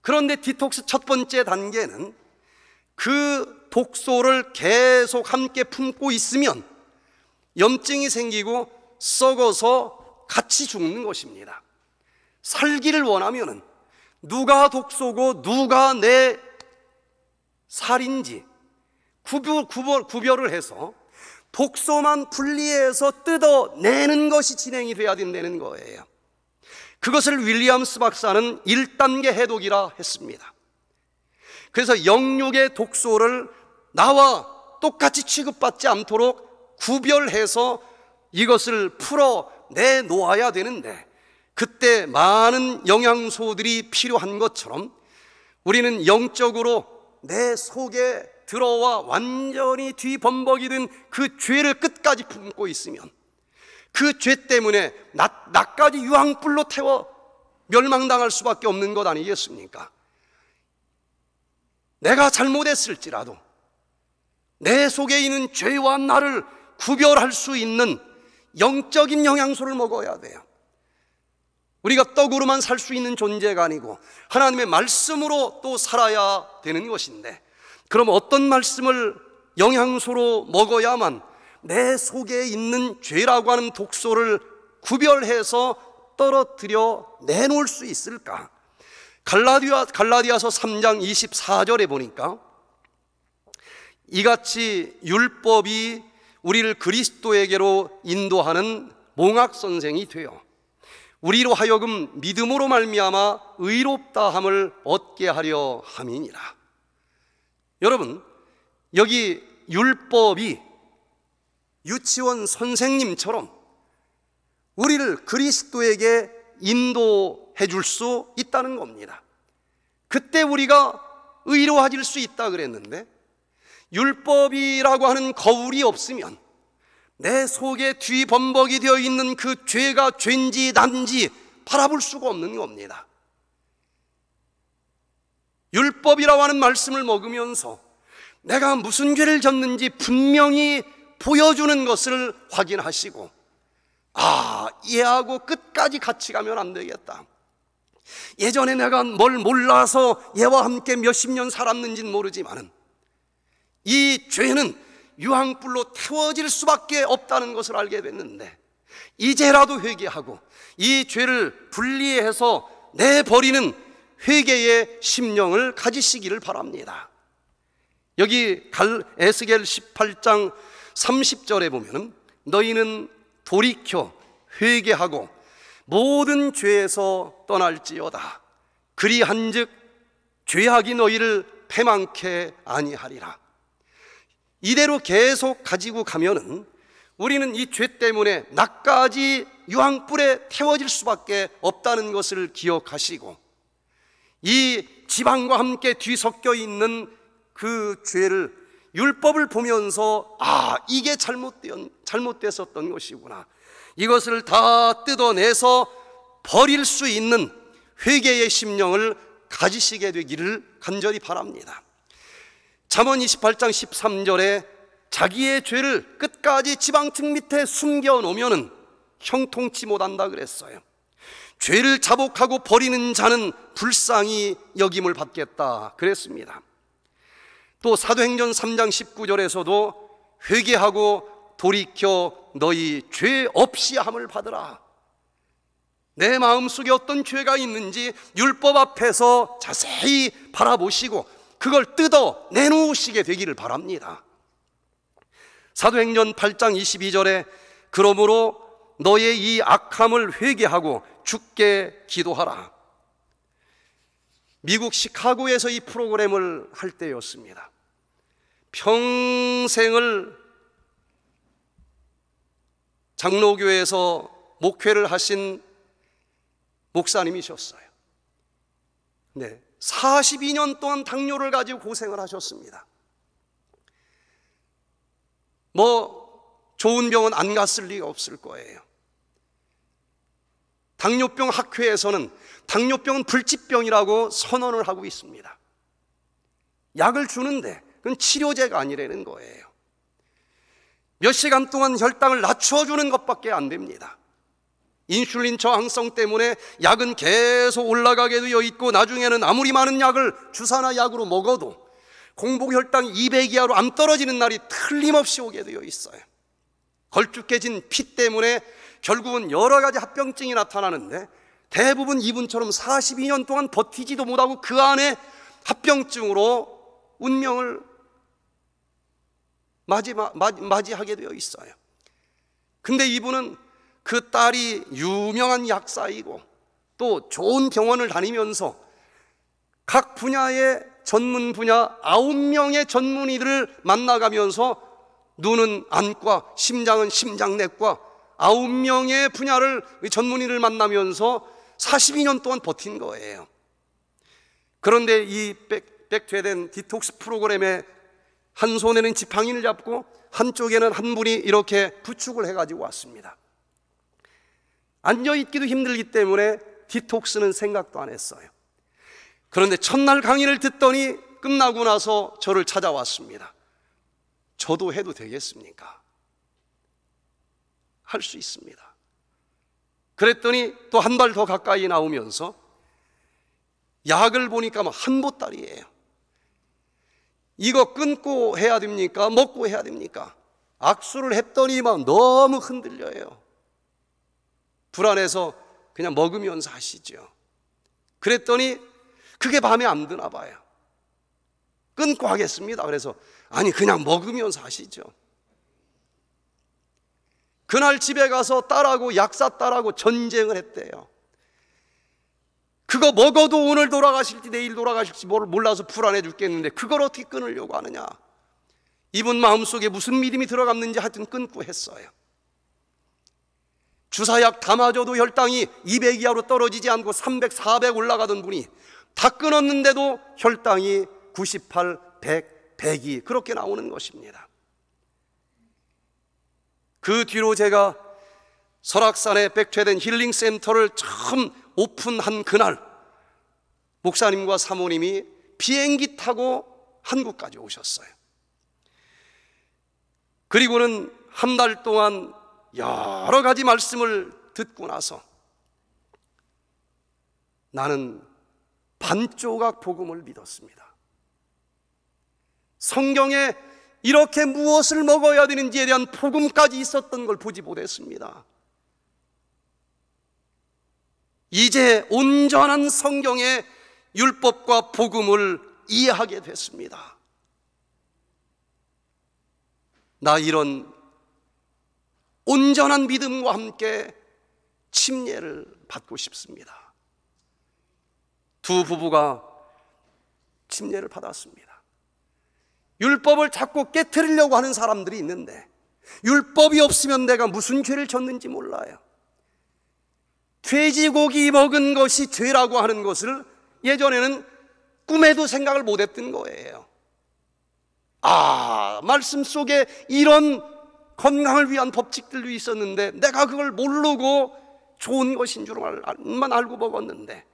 그런데 디톡스 첫 번째 단계는 그 독소를 계속 함께 품고 있으면 염증이 생기고 썩어서 같이 죽는 것입니다. 살기를 원하면은 누가 독소고 누가 내 살인지 구별, 구별, 을 해서 독소만 분리해서 뜯어내는 것이 진행이 돼야 된다는 거예요. 그것을 윌리엄스 박사는 1단계 해독이라 했습니다. 그래서 영육의 독소를 나와 똑같이 취급받지 않도록 구별해서 이것을 풀어 내놓아야 되는데 그때 많은 영양소들이 필요한 것처럼 우리는 영적으로 내 속에 들어와 완전히 뒤범벅이 된 그 죄를 끝까지 품고 있으면 그 죄 때문에 나, 나까지 유황불로 태워 멸망당할 수밖에 없는 것 아니겠습니까? 내가 잘못했을지라도 내 속에 있는 죄와 나를 구별할 수 있는 영적인 영양소를 먹어야 돼요. 우리가 떡으로만 살 수 있는 존재가 아니고 하나님의 말씀으로 또 살아야 되는 것인데 그럼 어떤 말씀을 영양소로 먹어야만 내 속에 있는 죄라고 하는 독소를 구별해서 떨어뜨려 내놓을 수 있을까? 갈라디아, 갈라디아서 3장 24절에 보니까 이같이 율법이 우리를 그리스도에게로 인도하는 몽학 선생이 되어 우리로 하여금 믿음으로 말미암아 의롭다함을 얻게 하려 함이니라. 여러분, 여기 율법이 유치원 선생님처럼 우리를 그리스도에게 인도해 줄 수 있다는 겁니다. 그때 우리가 의로워질 수 있다 그랬는데 율법이라고 하는 거울이 없으면 내 속에 뒤범벅이 되어 있는 그 죄가 죄인지 남지 바라볼 수가 없는 겁니다. 율법이라고 하는 말씀을 먹으면서 내가 무슨 죄를 졌는지 분명히 보여주는 것을 확인하시고, 아, 이해하고 끝까지 같이 가면 안 되겠다. 예전에 내가 뭘 몰라서 얘와 함께 몇십 년 살았는지는 모르지만이 죄는 유황불로 태워질 수밖에 없다는 것을 알게 됐는데 이제라도 회개하고 이 죄를 분리해서 내버리는 회개의 심령을 가지시기를 바랍니다. 여기 갈 에스겔 18장 30절에 보면 너희는 돌이켜 회개하고 모든 죄에서 떠날지어다. 그리한즉 죄악이 너희를 패망케 아니하리라. 이대로 계속 가지고 가면은 우리는 이 죄 때문에 나까지 유황불에 태워질 수밖에 없다는 것을 기억하시고 이 지방과 함께 뒤섞여 있는 그 죄를 율법을 보면서 아 이게 잘못된 잘못됐었던 것이구나 이것을 다 뜯어내서 버릴 수 있는 회개의 심령을 가지시게 되기를 간절히 바랍니다. 잠언 28장 13절에 자기의 죄를 끝까지 지방층 밑에 숨겨 놓으면 형통치 못한다 그랬어요. 죄를 자복하고 버리는 자는 불쌍히 여김을 받겠다 그랬습니다. 또 사도행전 3장 19절에서도 회개하고 돌이켜 너희 죄 없이 함을 받으라. 내 마음속에 어떤 죄가 있는지 율법 앞에서 자세히 바라보시고 그걸 뜯어 내놓으시게 되기를 바랍니다. 사도행전 8장 22절에 그러므로 너의 이 악함을 회개하고 죽게 기도하라. 미국 시카고에서 이 프로그램을 할 때였습니다. 평생을 장로교에서 목회를 하신 목사님이셨어요. 네. 42년 동안 당뇨를 가지고 고생을 하셨습니다. 뭐, 좋은 병원 안 갔을 리가 없을 거예요. 당뇨병 학회에서는 당뇨병은 불치병이라고 선언을 하고 있습니다. 약을 주는데 그건 치료제가 아니라는 거예요. 몇 시간 동안 혈당을 낮춰주는 것밖에 안 됩니다. 인슐린 저항성 때문에 약은 계속 올라가게 되어 있고 나중에는 아무리 많은 약을 주사나 약으로 먹어도 공복 혈당 200 이하로 암 떨어지는 날이 틀림없이 오게 되어 있어요. 걸쭉해진 피 때문에 결국은 여러 가지 합병증이 나타나는데 대부분 이분처럼 42년 동안 버티지도 못하고 그 안에 합병증으로 운명을 맞이, 맞이, 하게 되어 있어요. 근데 이분은 그 딸이 유명한 약사이고 또 좋은 병원을 다니면서 각 분야의 전문 분야 아 명의 전문의들을 만나가면서 눈은 안과, 심장은 심장내과, 아홉 명의 분야를 전문의를 만나면서 42년 동안 버틴 거예요. 그런데 이 백, 백퇴된 디톡스 프로그램에 한 손에는 지팡이를 잡고 한쪽에는 한 분이 이렇게 부축을 해가지고 왔습니다. 앉아있기도 힘들기 때문에 디톡스는 생각도 안 했어요. 그런데 첫날 강의를 듣더니 끝나고 나서 저를 찾아왔습니다. 저도 해도 되겠습니까? 할수 있습니다. 그랬더니 또 한 발 더 가까이 나오면서 약을 보니까 한 보따리예요. 이거 끊고 해야 됩니까? 먹고 해야 됩니까? 악수를 했더니막 너무 흔들려요. 불안해서 그냥 먹으면서 하시죠. 그랬더니 그게 밤에 안 드나 봐요. 끊고 하겠습니다. 그래서 아니 그냥 먹으면서 하시죠. 그날 집에 가서 딸하고 약사 딸하고 전쟁을 했대요. 그거 먹어도 오늘 돌아가실지 내일 돌아가실지 몰라서 불안해 죽겠는데 그걸 어떻게 끊으려고 하느냐. 이분 마음속에 무슨 믿음이 들어갔는지 하여튼 끊고 했어요. 주사약 담아도 혈당이 200 이하로 떨어지지 않고 300, 400 올라가던 분이 다 끊었는데도 혈당이 98, 100, 102 그렇게 나오는 것입니다. 그 뒤로 제가 설악산에 백퇴된 힐링센터를 처음 오픈한 그날 목사님과 사모님이 비행기 타고 한국까지 오셨어요. 그리고는 한 달 동안 여러 가지 말씀을 듣고 나서 나는 반조각 복음을 믿었습니다. 성경에 이렇게 무엇을 먹어야 되는지에 대한 폭음까지 있었던 걸 보지 못했습니다. 이제 온전한 성경의 율법과 복음을 이해하게 됐습니다. 나 이런 온전한 믿음과 함께 침례를 받고 싶습니다. 두 부부가 침례를 받았습니다. 율법을 자꾸 깨뜨리려고 하는 사람들이 있는데 율법이 없으면 내가 무슨 죄를 졌는지 몰라요. 돼지고기 먹은 것이 죄라고 하는 것을 예전에는 꿈에도 생각을 못 했던 거예요. 아, 말씀 속에 이런 건강을 위한 법칙들도 있었는데 내가 그걸 모르고 좋은 것인 줄만 알고 먹었는데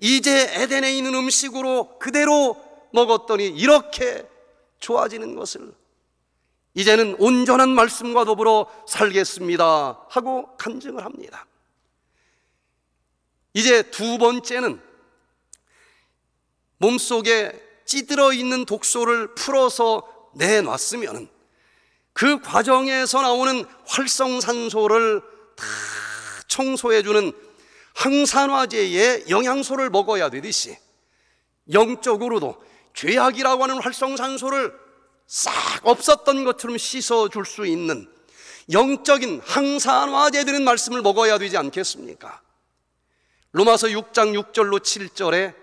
이제 에덴에 있는 음식으로 그대로 먹었더니 이렇게 좋아지는 것을 이제는 온전한 말씀과 더불어 살겠습니다 하고 간증을 합니다. 이제 두 번째는 몸속에 찌들어 있는 독소를 풀어서 내놨으면 그 과정에서 나오는 활성산소를 다 청소해주는 항산화제의 영양소를 먹어야 되듯이 영적으로도 죄악이라고 하는 활성산소를 싹 없었던 것처럼 씻어줄 수 있는 영적인 항산화제 되는 말씀을 먹어야 되지 않겠습니까? 로마서 6장 6절로 7절에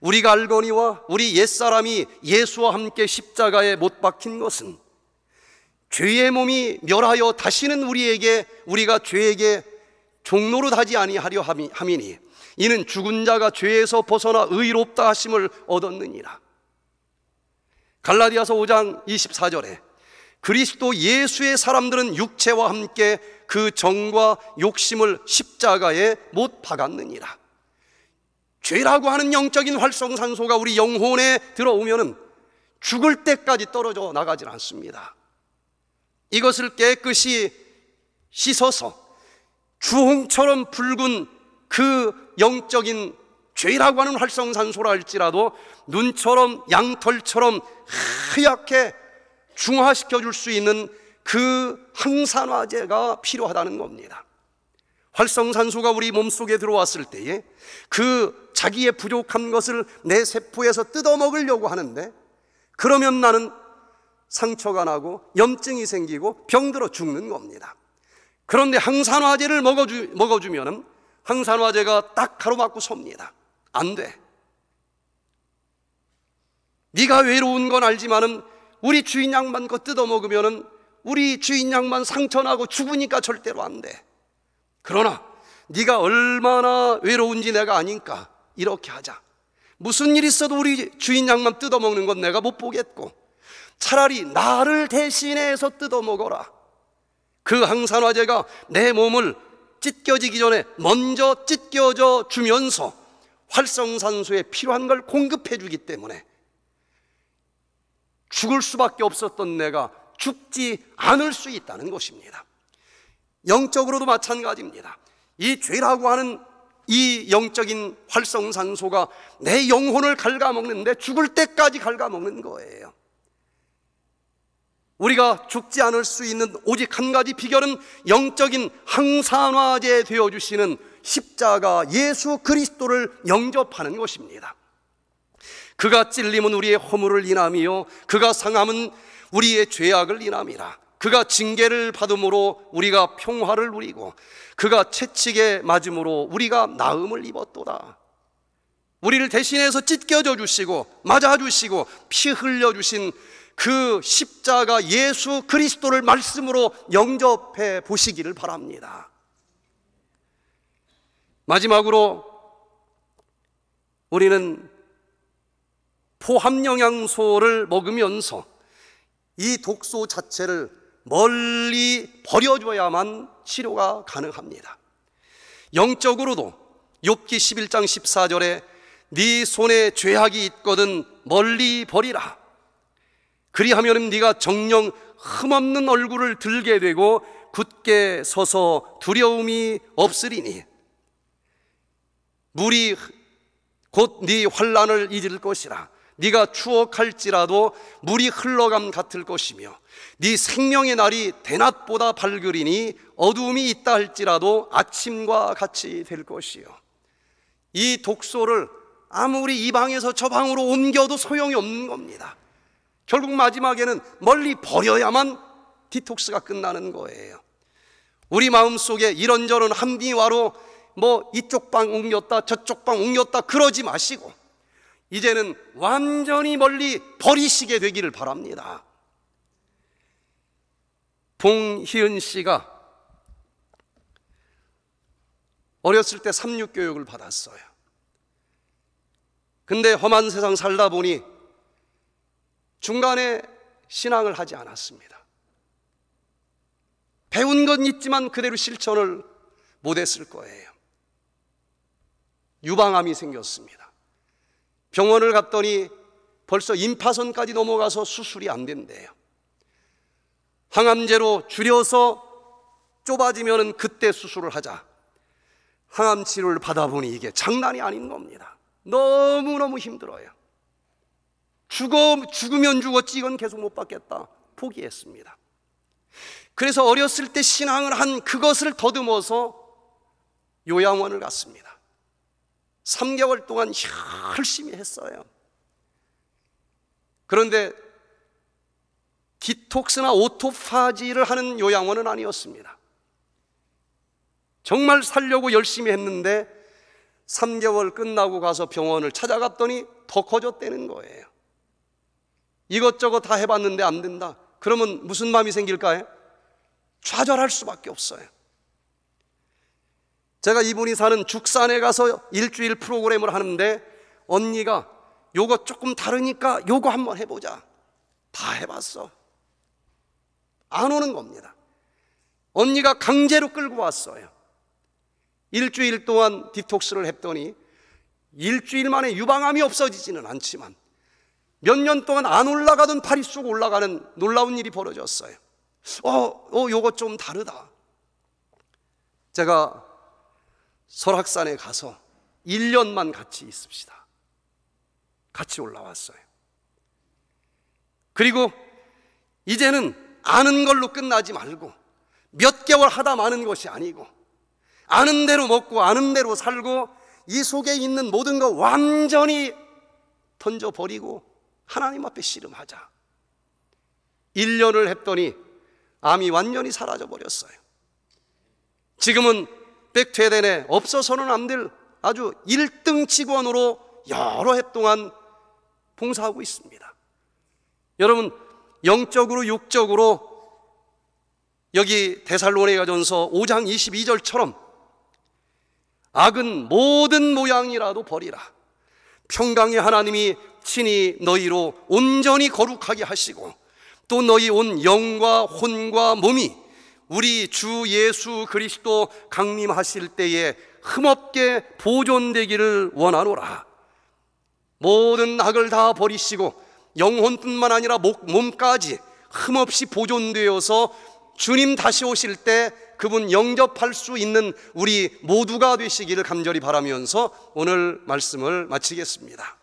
우리가 알거니와 우리 옛사람이 예수와 함께 십자가에 못 박힌 것은 죄의 몸이 멸하여 다시는 우리에게 우리가 죄에게 종로를 하지 아니하려 함이니 이는 죽은 자가 죄에서 벗어나 의롭다 하심을 얻었느니라 갈라디아서 5장 24절에 그리스도 예수의 사람들은 육체와 함께 그 정과 욕심을 십자가에 못 박았느니라. 죄라고 하는 영적인 활성산소가 우리 영혼에 들어오면 죽을 때까지 떨어져 나가질 않습니다. 이것을 깨끗이 씻어서 주홍처럼 붉은 그 영적인 죄라고 하는 활성산소라 할지라도 눈처럼 양털처럼 하얗게 중화시켜 줄 수 있는 그 항산화제가 필요하다는 겁니다. 활성산소가 우리 몸속에 들어왔을 때에 그 자기의 부족한 것을 내 세포에서 뜯어먹으려고 하는데 그러면 나는 상처가 나고 염증이 생기고 병들어 죽는 겁니다. 그런데 항산화제를 먹어주, 먹어주면 항산화제가 딱 가로막고 섭니다. 안 돼. 네가 외로운 건알지만 우리 주인 양만 거뜯어먹으면 우리 주인 양만 상처나고 죽으니까 절대로 안 돼. 그러나 네가 얼마나 외로운지 내가 아니까 이렇게 하자. 무슨 일 있어도 우리 주인 양만 뜯어먹는 건 내가 못 보겠고 차라리 나를 대신해서 뜯어먹어라. 그 항산화제가 내 몸을 찢겨지기 전에 먼저 찢겨져 주면서 활성산소에 필요한 걸 공급해 주기 때문에 죽을 수밖에 없었던 내가 죽지 않을 수 있다는 것입니다. 영적으로도 마찬가지입니다. 이 죄라고 하는 이 영적인 활성산소가 내 영혼을 갉아먹는데 죽을 때까지 갉아먹는 거예요. 우리가 죽지 않을 수 있는 오직 한 가지 비결은 영적인 항산화제 되어주시는 십자가 예수 그리스도를 영접하는 것입니다. 그가 찔림은 우리의 허물을 인함이요 그가 상함은 우리의 죄악을 인함이라. 그가 징계를 받음으로 우리가 평화를 누리고 그가 채찍에 맞음으로 우리가 나음을 입었도다. 우리를 대신해서 찢겨져 주시고 맞아 주시고 피 흘려 주신 그 십자가 예수 그리스도를 말씀으로 영접해 보시기를 바랍니다. 마지막으로 우리는 포함 영양소를 먹으면서 이 독소 자체를 멀리 버려줘야만 치료가 가능합니다. 영적으로도 욥기 11장 14절에 네 손에 죄악이 있거든 멀리 버리라. 그리하면 네가 정령 흠없는 얼굴을 들게 되고 굳게 서서 두려움이 없으리니 물이 곧 네 환란을 잊을 것이라 네가 추억할지라도 물이 흘러감 같을 것이며 네 생명의 날이 대낮보다 밝으리니 어두움이 있다 할지라도 아침과 같이 될 것이요 이 독소를 아무리 이 방에서 저 방으로 옮겨도 소용이 없는 겁니다 결국 마지막에는 멀리 버려야만 디톡스가 끝나는 거예요 우리 마음속에 이런저런 한리와로 뭐 이쪽 방 옮겼다 저쪽 방 옮겼다 그러지 마시고 이제는 완전히 멀리 버리시게 되기를 바랍니다. 봉희은 씨가 어렸을 때 삼육 교육을 받았어요. 근데 험한 세상 살다 보니 중간에 신앙을 하지 않았습니다. 배운 건 있지만 그대로 실천을 못했을 거예요. 유방암이 생겼습니다. 병원을 갔더니 벌써 임파선까지 넘어가서 수술이 안 된대요. 항암제로 줄여서 좁아지면 그때 수술을 하자. 항암 치료를 받아보니 이게 장난이 아닌 겁니다. 너무너무 힘들어요. 죽어, 죽으면 죽었지 이건 계속 못 받겠다. 포기했습니다. 그래서 어렸을 때 신앙을 한 그것을 더듬어서 요양원을 갔습니다. 3개월 동안 열심히 했어요. 그런데 디톡스나 오토파지를 하는 요양원은 아니었습니다. 정말 살려고 열심히 했는데 3개월 끝나고 가서 병원을 찾아갔더니 더 커졌다는 거예요. 이것저것 다 해봤는데 안 된다. 그러면 무슨 마음이 생길까요? 좌절할 수밖에 없어요. 제가 이분이 사는 죽산에 가서 일주일 프로그램을 하는데 언니가 요거 조금 다르니까 요거 한번 해보자. 다 해봤어. 안 오는 겁니다. 언니가 강제로 끌고 왔어요. 일주일 동안 디톡스를 했더니 일주일 만에 유방암이 없어지지는 않지만 몇 년 동안 안 올라가던 팔이 쑥 올라가는 놀라운 일이 벌어졌어요. 어, 어, 요거 좀 다르다. 제가 설악산에 가서 1년만 같이 있읍시다. 같이 올라왔어요. 그리고 이제는 아는 걸로 끝나지 말고 몇 개월 하다 마는 것이 아니고 아는 대로 먹고 아는 대로 살고 이 속에 있는 모든 거 완전히 던져버리고 하나님 앞에 씨름하자. 1년을 했더니 암이 완전히 사라져버렸어요. 지금은 백태대에 없어서는 안 될 아주 1등 직원으로 여러 해 동안 봉사하고 있습니다. 여러분, 영적으로 육적으로 여기 데살로니가 전서 5장 22절처럼 악은 모든 모양이라도 버리라. 평강의 하나님이 친히 너희로 온전히 거룩하게 하시고 또 너희 온 영과 혼과 몸이 우리 주 예수 그리스도 강림하실 때에 흠없게 보존되기를 원하노라. 모든 악을 다 버리시고 영혼뿐만 아니라 몸까지 흠없이 보존되어서 주님 다시 오실 때 그분 영접할 수 있는 우리 모두가 되시기를 간절히 바라면서 오늘 말씀을 마치겠습니다.